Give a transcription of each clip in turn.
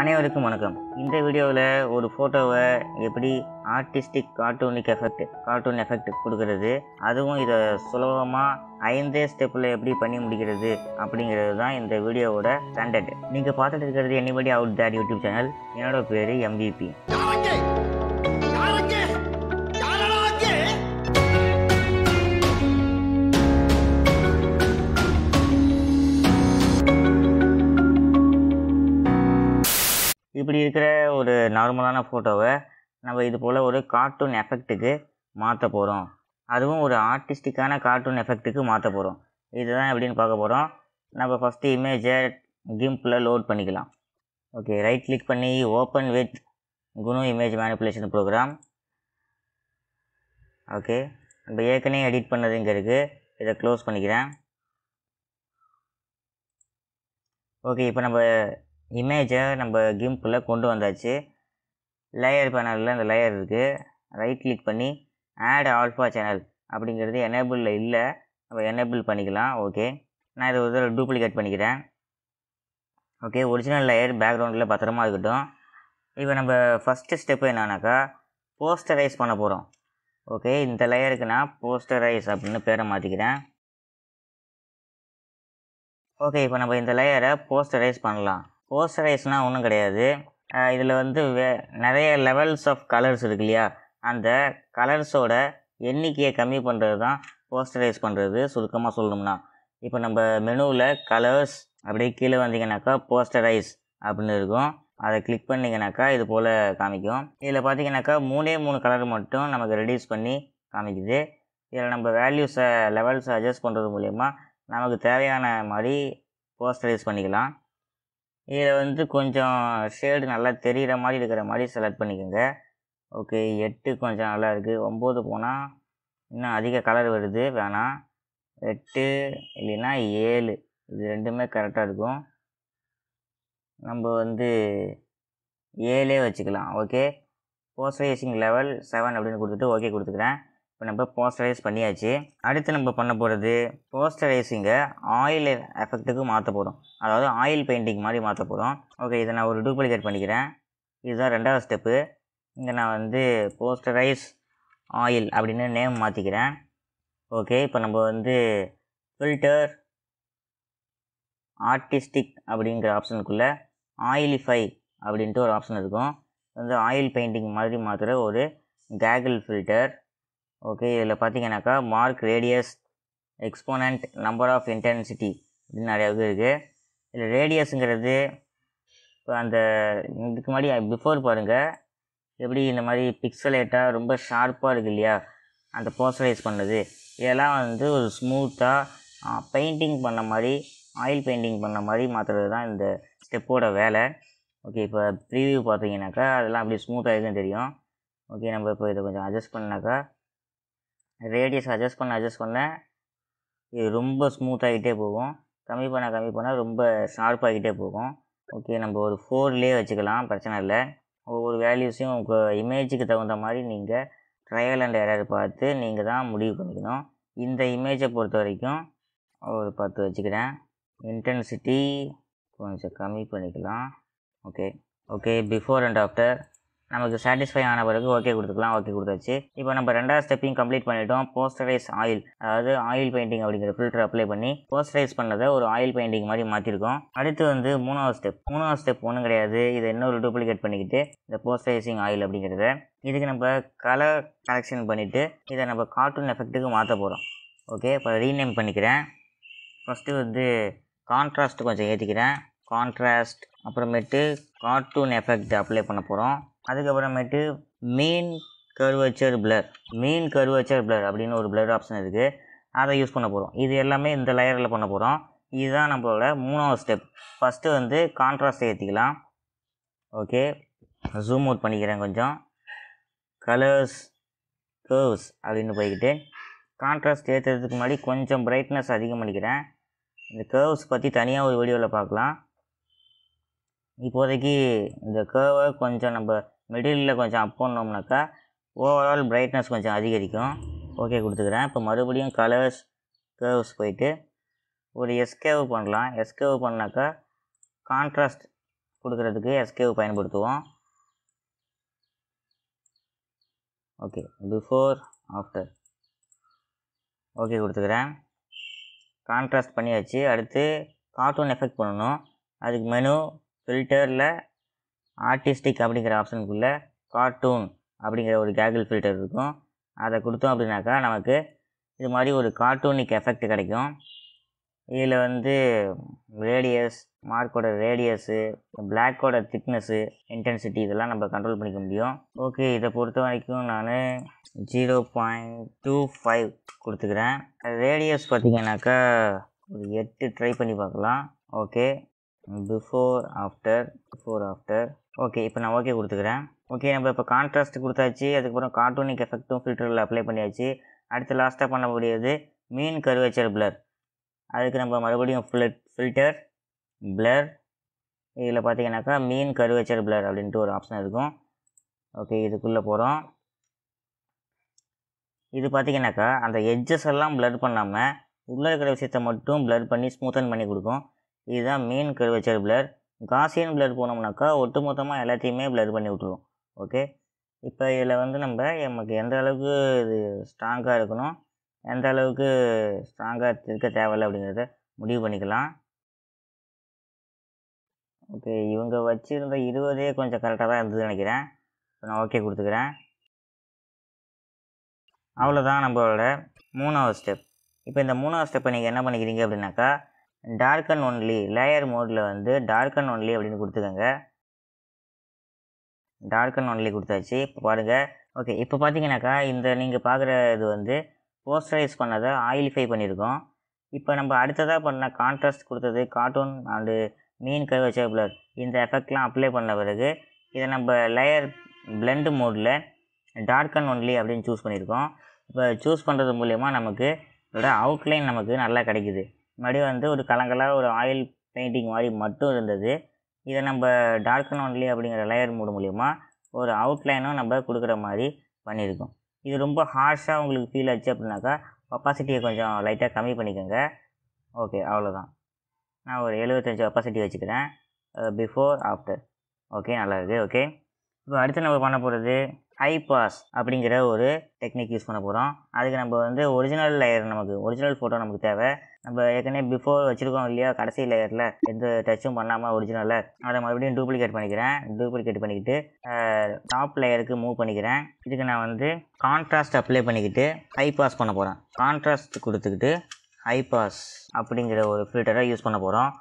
அனைவருக்கும் வணக்கம் இந்த வீடியோவில் ஒரு ஃபோட்டோவை எப்படி artistic cartoonic effect cartoon effect கொடுக்கறது அதுவும் இதை சுலபமாக ஐந்தே ஸ்டெப்பில் எப்படி பண்ணி முடிக்கிறது அப்படிங்கிறது தான் இந்த வீடியோவோட ஸ்டாண்டர்ட் நீங்கள் பார்த்துட்டு இருக்கிறது anybody out there YouTube channel என்னோட பேர் எம்விபி இப்படி இருக்கிற ஒரு நார்மலான ஃபோட்டோவை நம்ம இது போல் ஒரு கார்ட்டூன் எஃபெக்ட்டுக்கு மாற்ற போகிறோம் அதுவும் ஒரு ஆர்டிஸ்டிக்கான கார்ட்டூன் எஃபெக்ட்டுக்கு மாற்ற போகிறோம் இதுதான் எப்படின்னு பார்க்க போகிறோம் நம்ம ஃபஸ்ட்டு இமேஜை கிம்பில் லோட் பண்ணிக்கலாம் ஓகே ரைட் கிளிக் பண்ணி open with GNU image manipulation program okay நம்ம ஏற்கனவே எடிட் பண்ணது இங்கே இருக்குது இதை க்ளோஸ் பண்ணிக்கிறேன் ஓகே இப்போ நம்ம இமேஜை நம்ம கிம்பில் கொண்டு வந்தாச்சு லேயர் பேனலில் அந்த லேயர் இருக்குது ரைட் கிளிக் பண்ணி ஆட் ஆல்ஃபா சேனல் அப்படிங்கிறது எனேபிளில் இல்லை நம்ம எனேபிள் பண்ணிக்கலாம் ஓகே நான் இதை ஒரு தடவை டூப்ளிகேட் பண்ணிக்கிறேன் ஓகே ஒரிஜினல் லேயர் பேக்ரவுண்டில் பத்திரமா இருக்கட்டும் இப்போ நம்ம ஃபஸ்ட்டு ஸ்டெப்பு என்னன்னாக்கா போஸ்டரைஸ் பண்ண போகிறோம் ஓகே இந்த லேயருக்கு நான் போஸ்டரைஸ் அப்படின்னு பேரை மாற்றிக்கிறேன் ஓகே இப்போ நம்ம இந்த லேயரை போஸ்டரைஸ் பண்ணலாம் போஸ்டரைஸ்னால் ஒன்றும் கிடையாது இதில் வந்து வே நிறைய லெவல்ஸ் ஆஃப் கலர்ஸ் இருக்கு இல்லையா அந்த கலர்ஸோட எண்ணிக்கையை கம்மி பண்ணுறது தான் போஸ்டரைஸ் பண்ணுறது சுருக்கமாக சொல்லணும்னா இப்போ நம்ம மெனுவில் கலர்ஸ் அப்படியே கீழே வந்தீங்கன்னாக்கா போஸ்டரைஸ் அப்படின்னு இருக்கும் அதை கிளிக் பண்ணிங்கனாக்கா இது போல் காமிக்கும் இதில் பார்த்தீங்கன்னாக்கா மூணே மூணு கலர் மட்டும் நமக்கு ரெடியூஸ் பண்ணி காமிக்குது இதில் நம்ம வேல்யூஸை லெவல்ஸை அட்ஜஸ்ட் பண்ணுறது மூலயமா நமக்கு தேவையான மாதிரி போஸ்டரைஸ் பண்ணிக்கலாம் இதை வந்து கொஞ்சம் ஷேடு நல்லா தெரிகிற மாதிரி இருக்கிற மாதிரி செலக்ட் பண்ணிக்கோங்க ஓகே எட்டு கொஞ்சம் நல்லா இருக்குது ஒம்பது போனால் இன்னும் அதிக கலர் வருது வேணாம் எட்டு இல்லைன்னா ஏழு இது ரெண்டுமே கரெக்டாக இருக்கும் நம்ம வந்து ஏழே வச்சுக்கலாம் ஓகே போஸ்டரைசிங் லெவல் செவன் அப்படின்னு கொடுத்துட்டு ஓகே கொடுத்துக்கிறேன் இப்போ நம்ம போஸ்டரைஸ் பண்ணியாச்சு அடுத்து நம்ம பண்ண போகிறது போஸ்டரைஸிங்கை ஆயில் எஃபெக்ட்டுக்கு மாற்ற போகிறோம் அதாவது ஆயில் பெயிண்டிங் மாதிரி மாற்ற போகிறோம் ஓகே இதை நான் ஒரு டூப்ளிகேட் பண்ணிக்கிறேன் இதுதான் ரெண்டாவது ஸ்டெப்பு இங்கே நான் வந்து போஸ்டரைஸ் ஆயில் அப்படின்னு நேம் மாற்றிக்கிறேன் ஓகே இப்போ நம்ம வந்து ஃபில்டர் ஆர்டிஸ்டிக் அப்படிங்கிற ஆப்ஷனுக்குள்ளே ஆயிலிஃபை அப்படின்ட்டு ஒரு ஆப்ஷன் இருக்கும் வந்து ஆயில் பெயிண்டிங் மாதிரி மாற்றுற ஒரு கேகிள் ஃபில்டர் ஓகே இதில் பார்த்தீங்கன்னாக்கா mark radius exponent number of intensity அப்படின்னு நிறையா இது இருக்குது இதில் ரேடியஸுங்கிறது இப்போ அந்த இதுக்கு முன்னாடி பிஃபோர் பாருங்கள் எப்படி இந்த மாதிரி பிக்சலேட்டாக ரொம்ப ஷார்ப்பாக இருக்குது இல்லையா அந்த போஸ்டரைஸ் பண்ணுறது இதெல்லாம் வந்து ஒரு ஸ்மூத்தாக பெயிண்டிங் பண்ண மாதிரி ஆயில் பெயிண்டிங் பண்ண மாதிரி மாற்றுறது தான் இந்த ஸ்டெப்போட வேலை ஓகே இப்போ ப்ரீவியூ பார்த்தீங்கன்னாக்கா அதெல்லாம் அப்படியே ஸ்மூத்தாக இருக்குன்னு தெரியும் ஓகே நம்ம இப்போ இதை கொஞ்சம் அட்ஜஸ்ட் பண்ணாக்கா ரேடியஸ் அட்ஜஸ்ட் பண்ண அட்ஜஸ்ட் பண்ண இது ரொம்ப ஸ்மூத் ஆகிட்டே போகும் கம்மி பண்ண கம்மி பண்ணால் ரொம்ப ஷார்ப்பாகிட்டே போகும் ஓகே நம்ம ஒரு ஃபோர்லேயே வச்சுக்கலாம் பிரச்சனை இல்லை ஒவ்வொரு வேல்யூஸையும் உங்கள் இமேஜுக்கு தகுந்த மாதிரி நீங்கள் ட்ரையல் அண்ட் எரர் பார்த்து நீங்கள் தான் முடிவு பண்ணிக்கணும் இந்த இமேஜை பொறுத்த வரைக்கும் ஒரு பத்து வச்சுக்கிறேன் இன்டென்சிட்டி கொஞ்சம் கம்மி பண்ணிக்கலாம் okay okay before and after நமக்கு சாட்டிஸ்ஃபை ஆன பிறகு ஓகே கொடுத்துக்கலாம் ஓகே கொடுத்தாச்சு இப்போ நம்ம ரெண்டாவது ஸ்டெப்பையும் கம்ப்ளீட் பண்ணிட்டோம் போஸ்டரைஸ் ஆயில் அதாவது ஆயில் பெயிண்டிங் அப்படிங்கிற ஃபில்டர் அப்ளை பண்ணி போஸ்டரைஸ் பண்ணதை ஒரு ஆயில் பெயிண்டிங் மாதிரி மாற்றிருக்கோம் அடுத்து வந்து மூணாவது ஸ்டெப் மூணாவது ஸ்டெப் ஒன்றும் கிடையாது இதை இன்னொரு டூப்ளிகேட் பண்ணிக்கிட்டு இந்த போஸ்டரைசிங் ஆயில் அப்படிங்கிறத இதுக்கு நம்ம கலர் கலெக்ஷன் பண்ணிவிட்டு இதை நம்ம கார்ட்டூன் எஃபெக்ட்டுக்கு மாற்ற போகிறோம் ஓகே இப்போ ரீநேம் பண்ணிக்கிறேன் ஃபஸ்ட்டு வந்து கான்ட்ராஸ்ட் கொஞ்சம் ஏற்றிக்கிறேன் கான்ட்ராஸ்ட் அப்புறமேட்டு கார்ட்டூன் எஃபெக்ட் அப்ளை பண்ண போகிறோம் அதுக்கப்புறமேட்டு mean curvature blur mean curvature blur அப்படின்னு ஒரு பிளர் ஆப்ஷன் இருக்குது அதை யூஸ் பண்ண போகிறோம் இது எல்லாமே இந்த லேயரில் பண்ண போகிறோம் இதுதான் நம்மளோட மூணாவது ஸ்டெப் ஃபஸ்ட்டு வந்து கான்ட்ராஸ்ட் ஏற்றிக்கலாம் ஓகே ஜூம் அவுட் பண்ணிக்கிறேன் கொஞ்சம் கலர்ஸ் கேர்வ்ஸ் அப்படின்னு போய்கிட்டு கான்ட்ராஸ்ட் ஏற்றுறதுக்கு முன்னாடி கொஞ்சம் பிரைட்னஸ் அதிகம் பண்ணிக்கிறேன் இந்த கேர்வ்ஸ் பற்றி தனியாக ஒரு வீடியோவில் பார்க்கலாம் இப்போதைக்கு இந்த கேர்வை கொஞ்சம் நம்ம மிடிலில் கொஞ்சம் அப் பண்ணோம்னாக்கா ஓவரால் பிரைட்னஸ் கொஞ்சம் அதிகரிக்கும் ஓகே கொடுத்துக்கிறேன் இப்போ மறுபடியும் கலர்ஸ் கேர்வ்ஸ் போயிட்டு ஒரு எஸ்கேவ் பண்ணலாம் எஸ்கேவ் பண்ணாக்கா கான்ட்ராஸ்ட் கொடுக்குறதுக்கு எஸ்கேவ் பயன்படுத்துவோம் ஓகே பிஃபோர் ஆஃப்டர் ஓகே கொடுத்துக்கிறேன் கான்ட்ராஸ்ட் பண்ணியாச்சு அடுத்து கார்ட்டூன் எஃபெக்ட் பண்ணணும் அதுக்கு மெனு ஃபில்டரில் ஆர்டிஸ்டிக் அப்படிங்கிற ஆப்ஷனுக்குள்ளே கார்ட்டூன் அப்படிங்கிற ஒரு கேகிள் ஃபில்டர் இருக்கும் அதை கொடுத்தோம் அப்படின்னாக்கா நமக்கு இது மாதிரி ஒரு கார்ட்டூனிக் எஃபெக்ட் கிடைக்கும் இதில் வந்து ரேடியஸ் மார்க்கோட ரேடியஸு பிளாக்கோட திக்னஸ்ஸு இன்டென்சிட்டி இதெல்லாம் நம்ம கண்ட்ரோல் பண்ணிக்க முடியும் ஓகே இதை பொறுத்த வரைக்கும் நான் ஜீரோ பாயிண்ட் டூ ஃபைவ் கொடுத்துக்கிறேன் ரேடியஸ் பார்த்திங்கனாக்கா ஒரு எட்டு ட்ரை பண்ணி பார்க்கலாம் okay before after before after okay இப்போ நான் ஓகே கொடுத்துக்கிறேன் ஓகே நம்ம இப்போ கான்ட்ராஸ்ட் கொடுத்தாச்சு அதுக்கப்புறம் கார்ட்டூனிக் எஃபெக்ட்டும் ஃபில்டரில் அப்ளை பண்ணியாச்சு அடுத்து லாஸ்ட்டாக பண்ண முடியாது மீன் கருவேச்சர் பிளர் அதுக்கு நம்ம மறுபடியும் ஃபில்டர் பிளர் இதில் பார்த்தீங்கன்னாக்கா மீன் கருவேச்சர் பிளர் அப்படின்ட்டு ஒரு ஆப்ஷன் இருக்கும் ஓகே இதுக்குள்ளே போகிறோம் இது பார்த்திங்கனாக்கா அந்த எட்ஜஸ் எல்லாம் பிளர் பண்ணாமல் உள்ளே இருக்கிற விஷயத்தை மட்டும் பிளர் பண்ணி ஸ்மூத்தன் பண்ணி கொடுக்கும் இதுதான் main curvature blur Gaussian blur போனோம்னாக்கா ஒட்டு மொத்தமாக எல்லாத்தையுமே பிளர் பண்ணி விட்ருவோம் ஓகே இப்போ இதில் வந்து நம்ம நமக்கு எந்த அளவுக்கு இது ஸ்ட்ராங்காக இருக்கணும் எந்த அளவுக்கு ஸ்ட்ராங்காக இருக்க தேவையில்லை அப்படிங்கிறத முடிவு பண்ணிக்கலாம் ஓகே இவங்க வச்சுருந்த இருபதே கொஞ்சம் கரெக்டாக தான் இருந்தது நினைக்கிறேன் நான் ஓகே கொடுத்துக்கிறேன் அவ்வளோதான் நம்மளோட மூணாவது ஸ்டெப் இப்போ இந்த மூணாவது ஸ்டெப்பை நீங்கள் என்ன பண்ணிக்கிறீங்க அப்படின்னாக்கா டார்க் அண்ட் ஒன்லி லேயர் மோடில் வந்து டார்க் அண்ட் ஒன்லி அப்படின்னு கொடுத்துக்கோங்க டார்க் அண்ட் ஒன்லி கொடுத்தாச்சு இப்போ பாருங்கள் ஓகே இப்போ பார்த்தீங்கன்னாக்கா இந்த நீங்கள் பார்க்குற இது வந்து போஸ்டரைஸ் பண்ணதை ஆயிலிஃபை பண்ணியிருக்கோம் இப்போ நம்ம அடுத்ததாக பண்ண கான்ட்ராஸ்ட் கொடுத்தது கார்ட்டூன் அண்டு மீன் கை வச்ச பிளர் இந்த எஃபெக்ட்லாம் அப்ளை பண்ண பிறகு இதை நம்ம லேயர் பிளெண்டு மோடில் டார்க் அண்ட் ஒன்லி அப்படின்னு சூஸ் பண்ணியிருக்கோம் இப்போ சூஸ் பண்ணுறது மூலயமா நமக்கு இதோட அவுட்லைன் நமக்கு நல்லா கிடைக்கிது மறுபடியும் வந்து ஒரு கலங்கலாக ஒரு ஆயில் பெயிண்டிங் மாதிரி மட்டும் இருந்தது இதை நம்ம டார்க்கன் ஒன்லி அப்படிங்கிற லேயர் மூடு மூலிமா ஒரு அவுட்லைனும் நம்ம கொடுக்குற மாதிரி பண்ணியிருக்கோம் இது ரொம்ப ஹார்ஷாக உங்களுக்கு ஃபீல் ஆச்சு அப்படின்னாக்கா ஒப்பாசிட்டியை கொஞ்சம் லைட்டாக கம்மி பண்ணிக்கோங்க ஓகே அவ்வளோதான் நான் ஒரு எழுபத்தஞ்சி ஒப்பாசிட்டி வச்சுக்கிறேன் பிஃபோர் ஆஃப்டர் ஓகே நல்லா இருக்குது ஓகே இப்போ அடுத்து நம்ம பண்ண போகிறது ஹை பாஸ் அப்படிங்கிற ஒரு டெக்னிக் யூஸ் பண்ண போகிறோம் அதுக்கு நம்ம வந்து ஒரிஜினல் லேயர் நமக்கு ஒரிஜினல் ஃபோட்டோ நமக்கு தேவை நம்ம ஏற்கனவே பிஃபோர் வச்சுருக்கோம் இல்லையா கடைசி லேயரில் எந்த டச்சும் பண்ணாமல் ஒரிஜினலில் அதை மறுபடியும் டூப்ளிகேட் பண்ணிக்கிறேன் டூப்ளிகேட் பண்ணிக்கிட்டு டாப் லேயருக்கு மூவ் பண்ணிக்கிறேன் இதுக்கு நான் வந்து கான்ட்ராஸ்ட் அப்ளை பண்ணிக்கிட்டு ஹை பாஸ் பண்ண போகிறேன் கான்ட்ராஸ்ட் கொடுத்துக்கிட்டு ஹை பாஸ் அப்படிங்கிற ஒரு ஃபில்டரை யூஸ் பண்ண போகிறோம்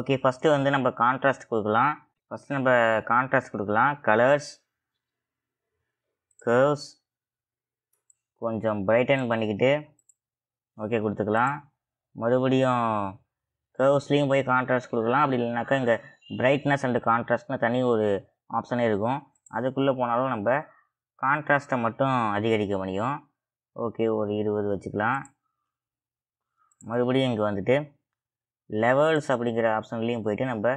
ஓகே ஃபஸ்ட்டு வந்து நம்ம கான்ட்ராஸ்ட் கொடுக்கலாம் ஃபஸ்ட்டு நம்ம கான்ட்ராஸ்ட் கொடுக்கலாம் கலர்ஸ் கர்வ்ஸ் கொஞ்சம் பிரைட்டன் பண்ணிக்கிட்டு ஓகே கொடுத்துக்கலாம் மறுபடியும் கர்வ்ஸ்லேயும் போய் கான்ட்ராஸ்ட் கொடுக்கலாம் அப்படி இல்லைனாக்கா இங்கே பிரைட்னஸ் அண்டு கான்ட்ராஸ்ட்னு தனி ஒரு ஆப்ஷனே இருக்கும் அதுக்குள்ளே போனாலும் நம்ம கான்ட்ராஸ்ட்டை மட்டும் அதிகரிக்க முடியும் ஓகே ஒரு இருபது வச்சுக்கலாம் மறுபடியும் இங்கே வந்துட்டு லெவல்ஸ் அப்படிங்கிற ஆப்ஷன்லேயும் போயிட்டு நம்ம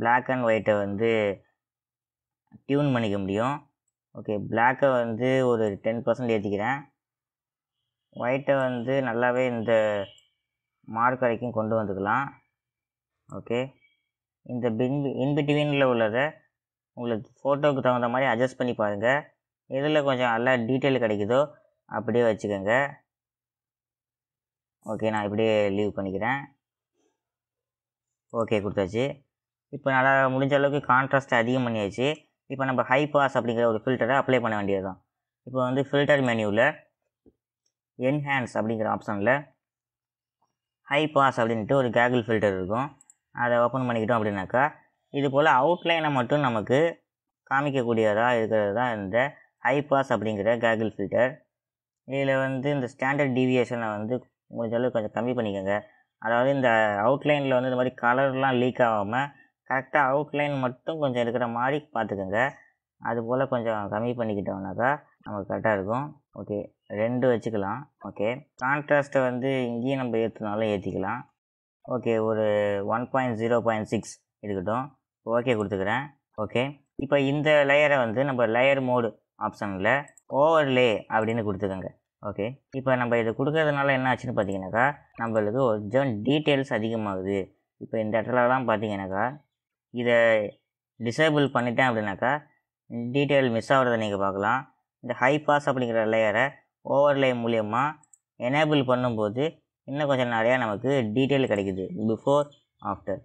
பிளாக் அண்ட் ஒயிட்டை வந்து டியூன் பண்ணிக்க முடியும் ஓகே பிளாக்கை வந்து ஒரு டென் பர்சன்ட் ஏற்றிக்கிறேன் ஒயிட்டை வந்து நல்லாவே இந்த மார்க் வரைக்கும் கொண்டு வந்துக்கலாம் ஓகே இந்த பின் இன்பிட்வீனில் உள்ளதை உங்களுக்கு ஃபோட்டோவுக்கு தகுந்த மாதிரி அட்ஜஸ்ட் பண்ணி பாருங்கள் இதில் கொஞ்சம் நல்லா டீட்டெயில் கிடைக்குதோ அப்படியே வச்சுக்கோங்க ஓகே நான் இப்படியே லீவ் பண்ணிக்கிறேன் ஓகே கொடுத்தாச்சு இப்போ நல்லா முடிஞ்ச அளவுக்கு கான்ட்ராஸ்ட் அதிகம் பண்ணியாச்சு இப்போ நம்ம ஹை பாஸ் அப்படிங்கிற ஒரு ஃபில்டரை அப்ளை பண்ண வேண்டியது தான் இப்போ வந்து ஃபில்டர் மெனுவில் என்ஹான்ஸ் அப்படிங்கிற ஆப்ஷனில் ஹை பாஸ் அப்படின்ட்டு ஒரு கேகிள் ஃபில்டர் இருக்கும் அதை ஓப்பன் பண்ணிக்கிட்டோம் அப்படின்னாக்கா இது போல் அவுட்லைனை மட்டும் நமக்கு காமிக்கக்கூடியதாக இருக்கிறது தான் இந்த ஹை பாஸ் அப்படிங்கிற கேகிள் ஃபில்டர் இதில் வந்து இந்த ஸ்டாண்டர்ட் டிவியேஷனை வந்து முடிஞ்சளவு கொஞ்சம் கம்மி பண்ணிக்கோங்க அதாவது இந்த அவுட்லைனில் வந்து இந்த மாதிரி கலர்லாம் லீக் ஆகாமல் கரெக்டாக அவுட்லைன் மட்டும் கொஞ்சம் இருக்கிற மாதிரி பார்த்துக்கோங்க அதுபோல் கொஞ்சம் கம்மி பண்ணிக்கிட்டோம்னாக்கா நமக்கு கரெக்டாக இருக்கும் ஓகே ரெண்டு வச்சுக்கலாம் ஓகே கான்ட்ராஸ்ட்டை வந்து இங்கேயும் நம்ம ஏற்றுனாலும் ஏற்றிக்கலாம் ஓகே ஒரு one point zero point six இருக்கட்டும் ஓகே கொடுத்துக்கிறேன் ஓகே இப்போ இந்த லேயரை வந்து நம்ம லேயர் மோடு ஆப்ஷனில் ஓவர்லே அப்படின்னு கொடுத்துக்கோங்க ஓகே இப்போ நம்ம இதை கொடுக்கறதுனால என்ன ஆச்சுன்னு பார்த்தீங்கன்னாக்கா நம்மளுக்கு கொஞ்சம் டீட்டெயில்ஸ் அதிகமாகுது இப்போ இந்த இடத்துலலாம் பார்த்தீங்கன்னாக்கா இதை டிசேபிள் பண்ணிட்டேன் அப்படின்னாக்கா டீட்டெயில் மிஸ் ஆகிறத நீங்கள் பார்க்கலாம் இந்த ஹை பாஸ் அப்படிங்கிற லேயரை ஓவர்லே மூலயமா எனேபிள் பண்ணும்போது இன்னும் கொஞ்சம் நிறையா நமக்கு டீட்டெயில் கிடைக்குது before after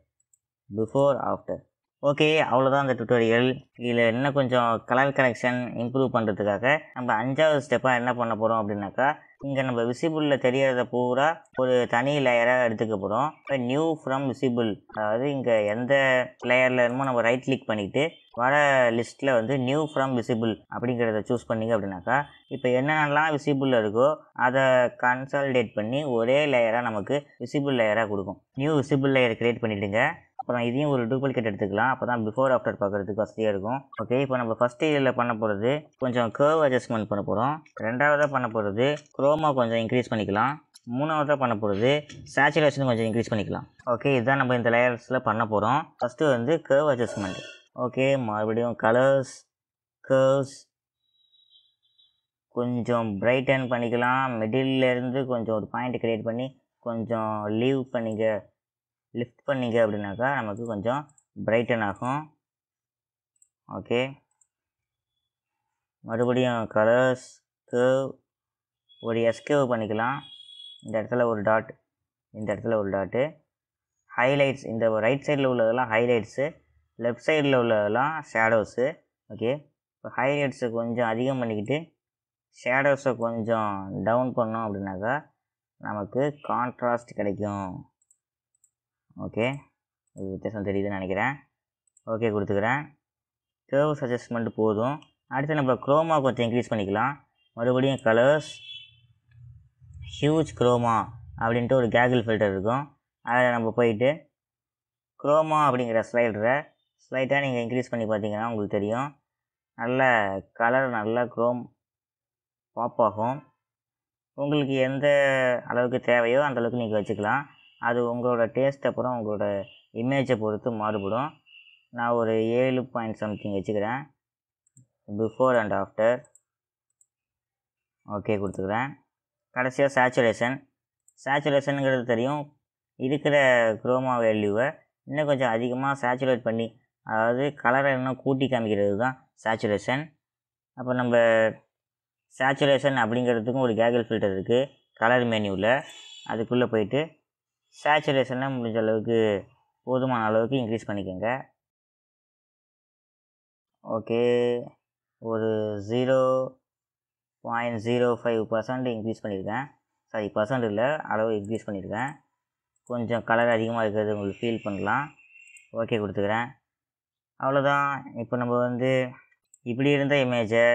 before after okay அவ்வளோதான் அந்த டுட்டோரியல் இதில் என்ன கொஞ்சம் கலர் கலெக்ஷன் இம்ப்ரூவ் பண்ணுறதுக்காக நம்ம அஞ்சாவது ஸ்டெப்பாக என்ன பண்ண போகிறோம் அப்படின்னாக்கா இங்கே நம்ம விசிபிளில் தெரியாத பூரா ஒரு தனி லேயராக எடுத்துக்க போகிறோம் இப்போ நியூ ஃப்ரம் விசிபிள் அதாவது இங்கே எந்த லேயரில் இருந்தோ நம்ம ரைட் கிளிக் பண்ணிவிட்டு வர லிஸ்ட்டில் வந்து நியூ ஃப்ரம் விசிபிள் அப்படிங்கிறத சூஸ் பண்ணிங்க அப்படின்னாக்கா இப்போ என்னென்னலாம் விசிபிள் இருக்கோ அதை கன்சாலிடேட் பண்ணி ஒரே லேயராக நமக்கு விசிபிள் லேயராக கொடுக்கும் நியூ விசிபிள் லேயர் க்ரியேட் பண்ணிவிடுங்க அப்புறம் இதையும் ஒரு டூப்ளிகேட் எடுத்துக்கலாம் அப்போ தான் பிஃபோர் ஆஃப்டர் பார்க்குறதுக்கு வசதியாக இருக்கும் ஓகே இப்போ நம்ம ஃபஸ்ட் இயரில் பண்ண போகிறது கொஞ்சம் கர்வ் அட்ஜஸ்ட்மெண்ட் பண்ண போகிறோம் ரெண்டாவதாக பண்ண போகிறது குரோமா கொஞ்சம் இன்க்ரீஸ் பண்ணிக்கலாம் மூணாவதாக பண்ண போகிறது சேச்சுரேஷன் கொஞ்சம் இன்க்ரீஸ் பண்ணிக்கலாம் ஓகே இதுதான் நம்ம இந்த லேயர்ஸில் பண்ண போகிறோம் ஃபஸ்ட்டு வந்து கர்வ் அட்ஜஸ்ட்மெண்ட் ஓகே மறுபடியும் கலர்ஸ் கேர்ஸ் கொஞ்சம் பிரைட்டன் பண்ணிக்கலாம் மிடில்லேருந்து கொஞ்சம் ஒரு பாயிண்ட் க்ரியேட் பண்ணி கொஞ்சம் லீவ் பண்ணிக்க லிஃப்ட் பண்ணிங்க அப்படின்னாக்கா நமக்கு கொஞ்சம் பிரைட்டன் ஆகும் ஓகே மறுபடியும் கலர்ஸ் கேவ் ஒரு எஸ்கேவ் பண்ணிக்கலாம் இந்த இடத்துல ஒரு டாட் இந்த இடத்துல ஒரு டாட்டு ஹைலைட்ஸ் இந்த ரைட் சைடில் உள்ளதெல்லாம் ஹைலைட்ஸு லெஃப்ட் சைடில் உள்ளதெல்லாம் ஷேடோஸு ஓகே இப்போ ஹைலைட்ஸை கொஞ்சம் அதிகம் பண்ணிக்கிட்டு ஷேடோஸை கொஞ்சம் டவுன் பண்ணோம் அப்படின்னாக்கா நமக்கு கான்ட்ராஸ்ட் கிடைக்கும் ஓகே இது வித்தியாசம் தெரியுதுன்னு நினைக்கிறேன் ஓகே கொடுத்துக்கிறேன் கேர்வ் சஜஸ்ட்மெண்ட் போதும் அடுத்து நம்ம குரோமா கொஞ்சம் இன்க்ரீஸ் பண்ணிக்கலாம் மறுபடியும் கலர்ஸ் ஹியூஜ் குரோமா அப்படின்ட்டு ஒரு கேகிள் ஃபில்டர் இருக்கும் அதில் நம்ம போயிட்டு குரோமா அப்படிங்கிற ஸ்லைடரை ஸ்லைட்டாக நீங்கள் இன்க்ரீஸ் பண்ணி பார்த்தீங்கன்னா உங்களுக்கு தெரியும் நல்ல கலர் நல்ல க்ரோம் பாப் ஆகும் உங்களுக்கு எந்த அளவுக்கு தேவையோ அந்தளவுக்கு நீங்கள் வச்சுக்கலாம் அது உங்களோட டேஸ்ட் அப்புறம் உங்களோட இமேஜை பொறுத்து மாறுபடும் நான் ஒரு ஏழு பாயிண்ட் சம்திங் வச்சுக்கிறேன் பிஃபோர் அண்ட் ஆஃப்டர் ஓகே கொடுத்துக்கிறேன் கடைசியாக சேச்சுரேஷன் சேச்சுரேஷனுங்கிறது தெரியும் இருக்கிற குரோமா வேல்யூவை இன்னும் கொஞ்சம் அதிகமாக சேச்சுரேட் பண்ணி அதாவது கலரை இன்னும் கூட்டி காமிக்கிறது தான் சேச்சுரேஷன் அப்போ நம்ம சேச்சுரேஷன் அப்படிங்கிறதுக்கும் ஒரு கேகல் ஃபில்டர் இருக்குது கலர் மென்யூவில் அதுக்குள்ளே போயிட்டு சேச்சுரேஷனை முடிஞ்ச அளவுக்கு போதுமான அளவுக்கு இன்க்ரீஸ் பண்ணிக்கோங்க ஓகே ஒரு zero point zero five percent increase பண்ணியிருக்கேன் சாரி பர்சன்ட் இல்லை அளவு இன்க்ரீஸ் பண்ணியிருக்கேன் கொஞ்சம் கலர் அதிகமாக இருக்கிறது உங்களுக்கு ஃபீல் பண்ணலாம் ஓகே கொடுத்துக்கிறேன் அவ்வளோதான் இப்போ நம்ம வந்து இப்படி இருந்த இமேஜை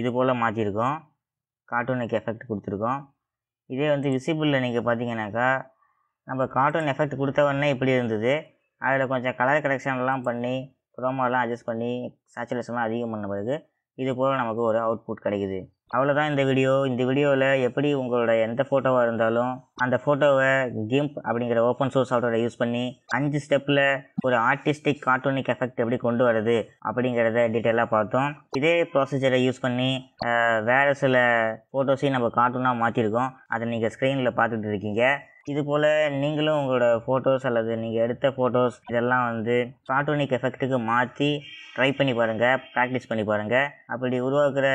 இது போல் மாற்றிருக்கோம் கார்ட்டூனுக்கு எஃபெக்ட் கொடுத்துருக்கோம் இதே வந்து விசிபிளில் நீங்கள் பார்த்தீங்கன்னாக்கா நம்ம கார்ட்டூன் எஃபெக்ட் கொடுத்தவொடனே இப்படி இருந்தது அதில் கொஞ்சம் கலர் கரெக்ஷன்லாம் பண்ணி ப்ரோமோலாம் அட்ஜஸ்ட் பண்ணி சேச்சுரேஷன்லாம் அதிகம் பண்ண பிறகு இது போல் நமக்கு ஒரு அவுட்புட் கிடைக்குது அவ்வளோதான் இந்த வீடியோ இந்த வீடியோவில் எப்படி உங்களோட எந்த ஃபோட்டோவாக இருந்தாலும் அந்த ஃபோட்டோவை கிம்ப் அப்படிங்கிற ஓப்பன் சோர்ஸ் சாஃப்ட்வேரை யூஸ் பண்ணி அஞ்சு ஸ்டெப்பில் ஒரு ஆர்டிஸ்டிக் கார்ட்டூனிக் எஃபெக்ட் எப்படி கொண்டு வருது அப்படிங்கிறத டீட்டெயிலாக பார்த்தோம் இதே ப்ராசஸரை யூஸ் பண்ணி வேறு சில ஃபோட்டோஸையும் நம்ம கார்ட்டூனாக மாற்றிருக்கோம் அதை நீங்கள் ஸ்க்ரீனில் பார்த்துட்டு இருக்கீங்க இதுபோல் நீங்களும் உங்களோட ஃபோட்டோஸ் அல்லது நீங்கள் எடுத்த ஃபோட்டோஸ் இதெல்லாம் வந்து கார்ட்டூனிக் எஃபெக்ட்டுக்கு மாற்றி ட்ரை பண்ணி பாருங்கள் ப்ராக்டிஸ் பண்ணி பாருங்கள் அப்படி உருவாக்குற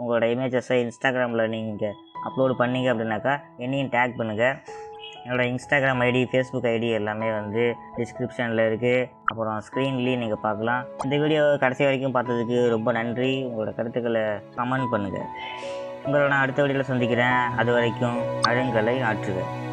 உங்களோட இமேஜஸை இன்ஸ்டாகிராமில் நீங்கள் அப்லோடு பண்ணீங்க அப்படின்னாக்கா என்னையும் டேக் பண்ணுங்கள் என்னோடய இன்ஸ்டாகிராம் ஐடி ஃபேஸ்புக் ஐடி எல்லாமே வந்து டிஸ்கிரிப்ஷனில் இருக்குது அப்புறம் ஸ்க்ரீன்லேயும் நீங்கள் பார்க்கலாம் இந்த வீடியோ கடைசி வரைக்கும் பார்த்ததுக்கு ரொம்ப நன்றி உங்களோட கருத்துக்களை கமெண்ட் பண்ணுங்கள் உங்களை நான் அடுத்த வீடியோவில் சந்திக்கிறேன் அது வரைக்கும் அழுங்கலை ஆற்றுவேன்